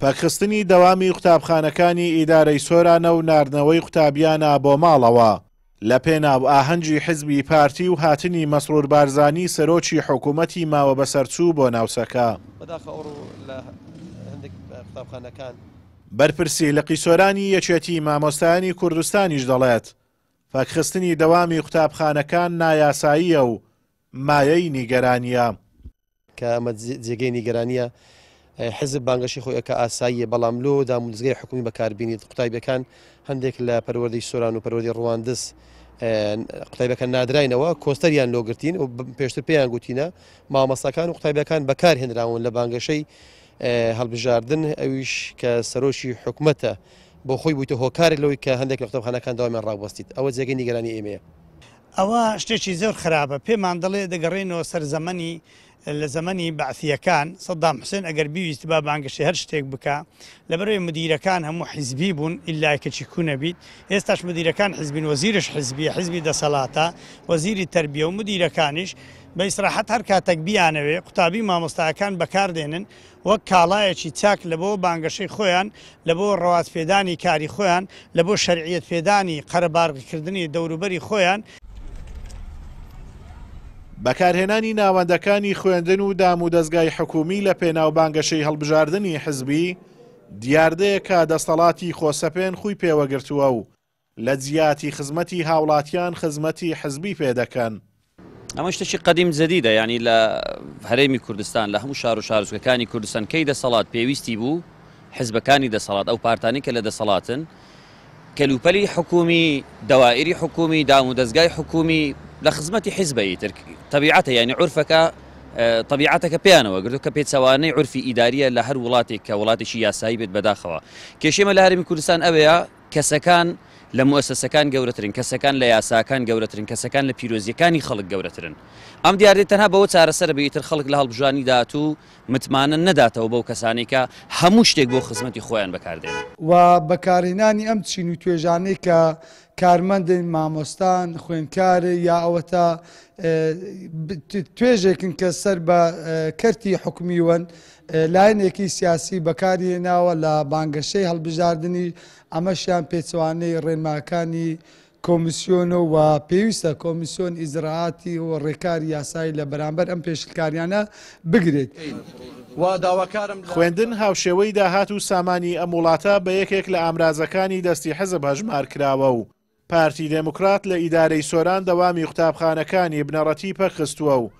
پەخستنی دەوامی قوتابخانەکانی ئیدارەی سۆرانە و نردنەوەی قوتابیانە بۆ ماڵەوە لە پێناو ئاهەنجی حزبی پارتی و هاتنی مەسرور بارزانی سەرۆکی حکوومەتی ماوە بەسەرچوو بۆ ناوسەکە بەرپرسی لە قیسۆرانی یەکێتی مامۆستانی کوردستانیش دەڵێت فەکخستنی دەوامی قوتابخانەکان نایاساییە و مایەی نیگەرانیە کە ئەمە جێگەی نیگەرانیە حزب بانگەشی خۆیەکە ئاساییە بەڵام لۆ دامونزگای حکومی بەکاربیینی قوتایبەکان هەندێک لە پەروەردەی سۆران و پەروەردی ڕواندس قوتایبەکان نادراینەوە کۆستەریان لۆگرتین و پێشتر پێیان گوتینە مامەساکان و قوتایبەکان بەکار هێنراون لە بانگەشەی هەڵبژاردن ئەویش کە سەرۆشی حکوومەتە بۆ خۆی بوویتە هۆکارێک لەوەی کە هەندێک لە قوتابخانەکان داوامیان ڕاوەستیت ئەوە جێگەی نیگەرانی ئێمەیە ئەوە شتێکی زۆر خراپە پێمان دەڵێ دەگەڕێنەوە سەر زەمەنی لە زەمەنی بەعسیەکان سەدام حسێن ئەگەر بیویست با بانگەشی هەر شتێک بکە لەبەرەوەی مدیرەکان هەموو حیزبی بوون ئللاکەچی کوونەبیت ئێستاش مدیرەکان حزبین وەزیرش حزبی حزبی دەسەڵاتە وەزیری تربیە و مدیرەکانیش بە ئیسراحەت هەر کاتەک بیانەوێ قوتابی مامۆستاەکان بەکاردێنن وەک کاڵایەکی چاک لە بۆ بانگەشەی خۆیان لە بۆ ڕاوات پێدانی کاری خۆیان لە بۆ شەرعیت پێدانی قەرەبارکردنی دەوروبەری خۆیان بەکارهێنانی ناوەندەکانی خوێندن و دام و دەستگای حکومی لە پێناوبانگەشەی هەڵبژاردننی حزبی دیاردەیە کا دەستەڵاتی خۆسەپێن خوی پێوەگرتووە و لە جیاتی خزمەتی هاوڵاتیان خزمەتی حزبی پێدەکەن. ئەمە شتێکی قدیم زەدیدە ینی لە هەرێمی کوردستان لە هەموو شار و شارزگەکانی کوردستان کەی دەسەڵات پێویستی بوو حزبەکانی دەسەڵات ئەو پارتانی کە لە دەسەڵاتن کەلوپەلی حکومی دەوائری حکومی دام و دەستگای حکومی لخزمة حزبه يترك طبيعته يعني عرفك آه، طبيعتك پیانەوە گرتوکە بيت سواني عرفي اداريه لهر ولاتك ولاتي وڵاتێکی یاسایی بداخوا بەداخەوە لهر من كردستان ابيا کەسەکان لە مؤسسەکان گەورەترن کەسەکان لە یاساکان گەورەترن کەسەکان لە پیرۆزیەکانی خەڵک گەورەترن ئەم دیارێت تەنها بەوە چارەسەر بێتتر خەڵک لە هەڵبژانی دااتوو متمانە نەداتەوە بەو کەسانی کە هەموو شتێک بۆ خزمەتی خۆیان بەکاردێن و بەکارێنانی ئەم چین و توێژانەی کە کارمەندین مامۆستان خوێنکاری یا ئەوەتە توێژێکن کە سەر بە کەرتی حکومیوەن لاینێکی سیاسی بەکاری ناوە لە بانگەشەی هەڵبژاردننی ئەمەشیان پێچوانەی ڕێنماکانی کۆمیسیۆنە و پێویستە کۆمیسیۆن ئیزراعاتی و ڕێکار یاسایی لە بەرامبەر ئەم پێشکاریانە بگرێت. داواکارم خوێندن هاوشێوەی داهات و سامانی ئەم وڵاتە بە یەکێک لە ئامرازەکانی دەستی حەزب هەژمار کراوە و پارتی دموکرات لە ئیدارەی سۆران دەوامی قوتابخانەکانی بنەڕەتی پەخستووە و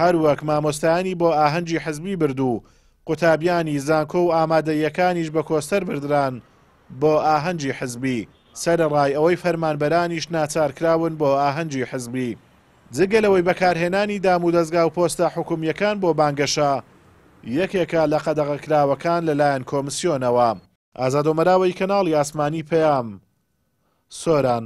هەروەک مامۆستانی بۆ ئاهەنگی حەزبی بردو و قوتابیانی زانکۆ و ئامادەیەکانیش بە کۆسەر بردران بۆ ئاهەنگی حزبی سەرڕای ئەوەی فەرمانبەرانیش ناچارکراون بۆ ئاهەنگی حزبی جگەلەوەی بەکارهێنانی دام و دەستگا و پۆستە حکومیەکان بۆ بانگەشە یەکێکە لە قەدەغەکراوەکان لەلایەن کۆمسیۆنەوە ئازادۆمەراوەی کەناڵی ئاسمانی پەیام سۆران